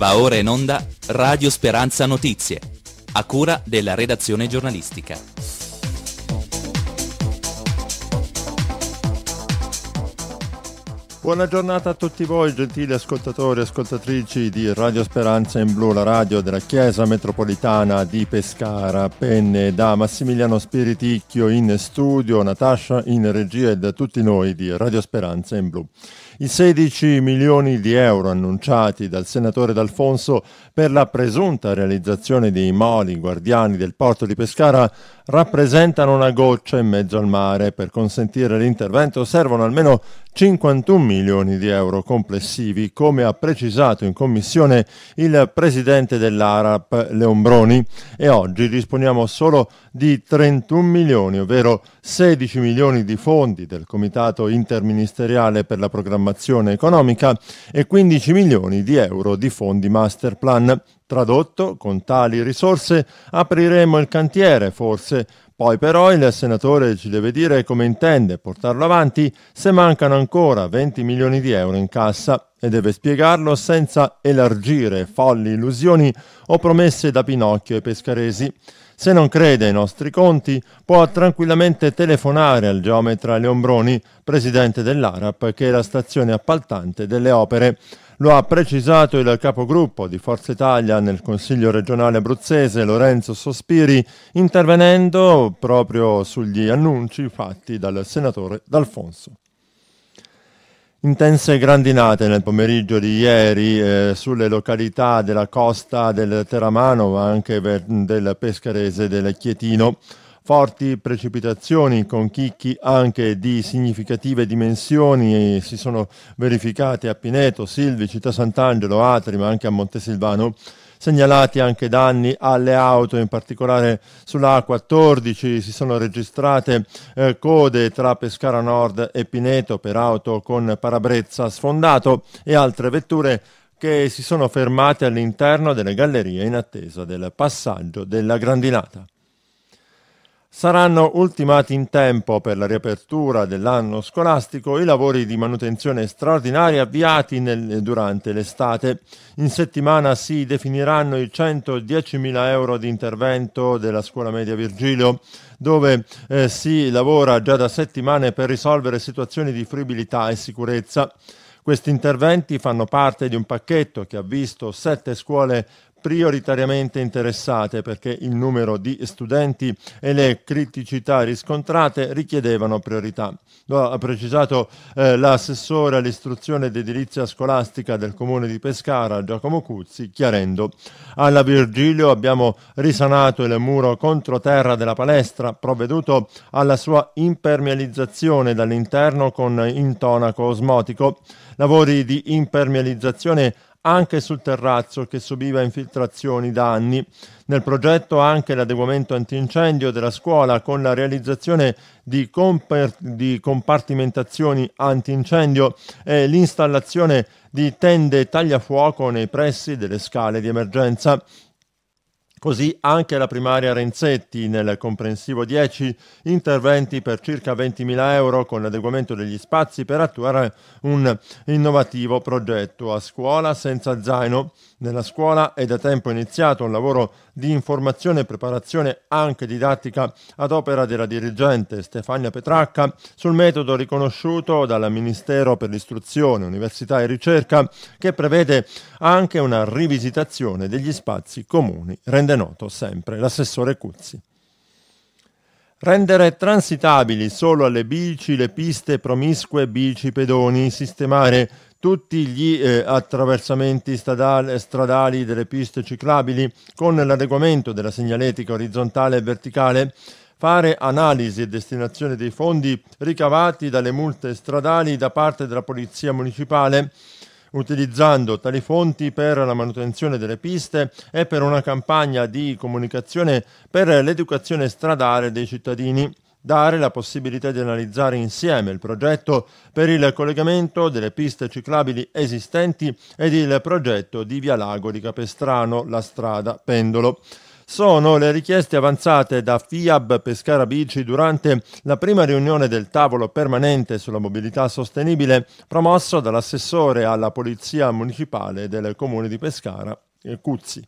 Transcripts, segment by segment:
Va ora in onda Radio Speranza Notizie, a cura della redazione giornalistica. Buona giornata a tutti voi, gentili ascoltatori e ascoltatrici di Radio Speranza in Blu, la radio della Chiesa Metropolitana di Pescara. Penne da Massimiliano Spiriticchio in studio, Natascia in regia e da tutti noi di Radio Speranza in Blu i 16 milioni di euro annunciati dal senatore D'Alfonso per la presunta realizzazione dei moli guardiani del porto di Pescara rappresentano una goccia in mezzo al mare. Per consentire l'intervento servono almeno 51 milioni di euro complessivi, come ha precisato in commissione il presidente dell'ARAP Leombroni e oggi disponiamo solo di 31 milioni, ovvero 16 milioni di fondi del Comitato Interministeriale per la Programmazione Economica e 15 milioni di euro di fondi Masterplan. Tradotto, con tali risorse apriremo il cantiere, forse, poi però il senatore ci deve dire come intende portarlo avanti se mancano ancora 20 milioni di euro in cassa e deve spiegarlo senza elargire folli illusioni o promesse da Pinocchio ai pescaresi. Se non crede ai nostri conti può tranquillamente telefonare al geometra Leombroni, presidente dell'ARAP, che è la stazione appaltante delle opere. Lo ha precisato il capogruppo di Forza Italia nel Consiglio regionale abruzzese Lorenzo Sospiri, intervenendo proprio sugli annunci fatti dal senatore D'Alfonso. Intense grandinate nel pomeriggio di ieri eh, sulle località della costa del Teramano, ma anche del Pescarese del Chietino. Forti precipitazioni con chicchi anche di significative dimensioni si sono verificate a Pineto, Silvi, Città Sant'Angelo, Atri, ma anche a Montesilvano. Segnalati anche danni alle auto, in particolare sulla A14 si sono registrate eh, code tra Pescara Nord e Pineto per auto con parabrezza sfondato e altre vetture che si sono fermate all'interno delle gallerie in attesa del passaggio della grandinata. Saranno ultimati in tempo per la riapertura dell'anno scolastico i lavori di manutenzione straordinaria avviati nel, durante l'estate. In settimana si definiranno i 110.000 euro di intervento della scuola media Virgilio, dove eh, si lavora già da settimane per risolvere situazioni di fruibilità e sicurezza. Questi interventi fanno parte di un pacchetto che ha visto sette scuole prioritariamente interessate perché il numero di studenti e le criticità riscontrate richiedevano priorità. Lo ha precisato eh, l'assessore all'istruzione ed edilizia scolastica del comune di Pescara, Giacomo Cuzzi, chiarendo alla Virgilio abbiamo risanato il muro controterra della palestra, provveduto alla sua impermeabilizzazione dall'interno con intonaco osmotico, lavori di impermeabilizzazione anche sul terrazzo che subiva infiltrazioni da anni. Nel progetto anche l'adeguamento antincendio della scuola con la realizzazione di, comp- di compartimentazioni antincendio e l'installazione di tende tagliafuoco nei pressi delle scale di emergenza. Così anche la primaria Renzetti nel comprensivo 10 interventi per circa 20.000 euro con l'adeguamento degli spazi per attuare un innovativo progetto a scuola senza zaino. Nella scuola è da tempo iniziato un lavoro di informazione e preparazione anche didattica ad opera della dirigente Stefania Petracca sul metodo riconosciuto dal Ministero per l'Istruzione, Università e Ricerca che prevede anche una rivisitazione degli spazi comuni, rende noto sempre l'assessore Cuzzi. Rendere transitabili solo alle bici le piste promiscue bici pedoni, sistemare tutti gli eh, attraversamenti stradali, stradali delle piste ciclabili con l'adeguamento della segnaletica orizzontale e verticale, fare analisi e destinazione dei fondi ricavati dalle multe stradali da parte della Polizia Municipale, utilizzando tali fonti per la manutenzione delle piste e per una campagna di comunicazione per l'educazione stradale dei cittadini dare la possibilità di analizzare insieme il progetto per il collegamento delle piste ciclabili esistenti ed il progetto di Via Lago di Capestrano, la strada pendolo sono le richieste avanzate da FIAB Pescara Bici durante la prima riunione del tavolo permanente sulla mobilità sostenibile promosso dall'assessore alla Polizia Municipale del Comune di Pescara, eh, Cuzzi.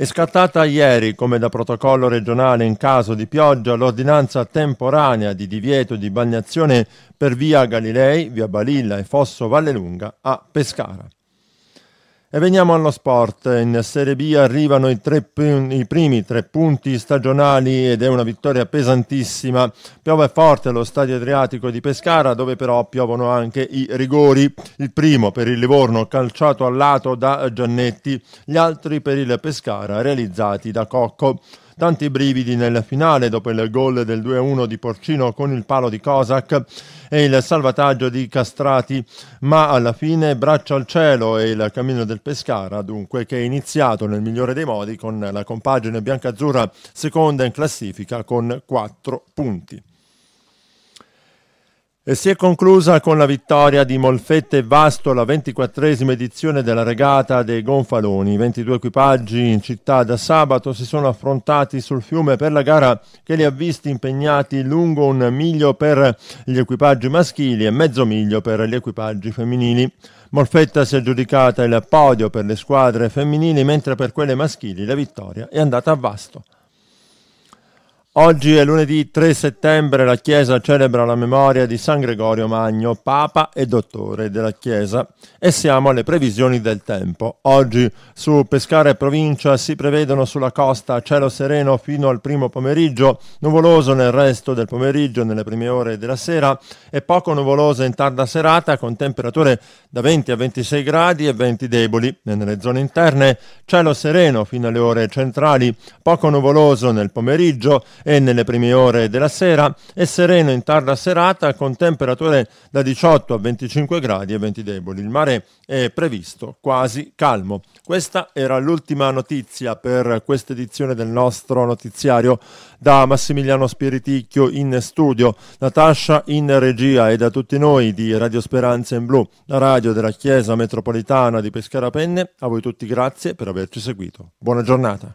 È scattata ieri, come da protocollo regionale in caso di pioggia, l'ordinanza temporanea di divieto di bagnazione per via Galilei, via Balilla e Fosso Vallelunga a Pescara. E veniamo allo sport. In Serie B arrivano i, tre, i, primi tre punti stagionali ed è una vittoria pesantissima. Piove forte allo stadio Adriatico di Pescara, dove però piovono anche i rigori. Il primo per il Livorno, calciato al lato da Giannetti, gli altri per il Pescara, realizzati da Cocco tanti brividi nella finale dopo il gol del 2-1 di Porcino con il palo di Kozak e il salvataggio di Castrati, ma alla fine braccio al cielo e il cammino del Pescara, dunque che è iniziato nel migliore dei modi con la compagine biancazzurra seconda in classifica con 4 punti e si è conclusa con la vittoria di Molfette e Vasto la ventiquattresima edizione della regata dei Gonfaloni. I 22 equipaggi in città da sabato si sono affrontati sul fiume per la gara che li ha visti impegnati lungo un miglio per gli equipaggi maschili e mezzo miglio per gli equipaggi femminili. Molfetta si è giudicata il podio per le squadre femminili, mentre per quelle maschili la vittoria è andata a Vasto. Oggi è lunedì 3 settembre, la Chiesa celebra la memoria di San Gregorio Magno, Papa e Dottore della Chiesa, e siamo alle previsioni del tempo. Oggi su Pescare e Provincia si prevedono sulla costa cielo sereno fino al primo pomeriggio, nuvoloso nel resto del pomeriggio, nelle prime ore della sera, e poco nuvoloso in tarda serata con temperature da 20 a 26 gradi e venti deboli. Nelle zone interne cielo sereno fino alle ore centrali, poco nuvoloso nel pomeriggio, e nelle prime ore della sera e sereno in tarda serata con temperature da 18 a 25 gradi e venti deboli. Il mare è previsto quasi calmo. Questa era l'ultima notizia per questa edizione del nostro notiziario da Massimiliano Spiriticchio in studio, Natascia in regia e da tutti noi di Radio Speranza in Blu, la radio della Chiesa Metropolitana di Pescara Penne. A voi tutti grazie per averci seguito. Buona giornata.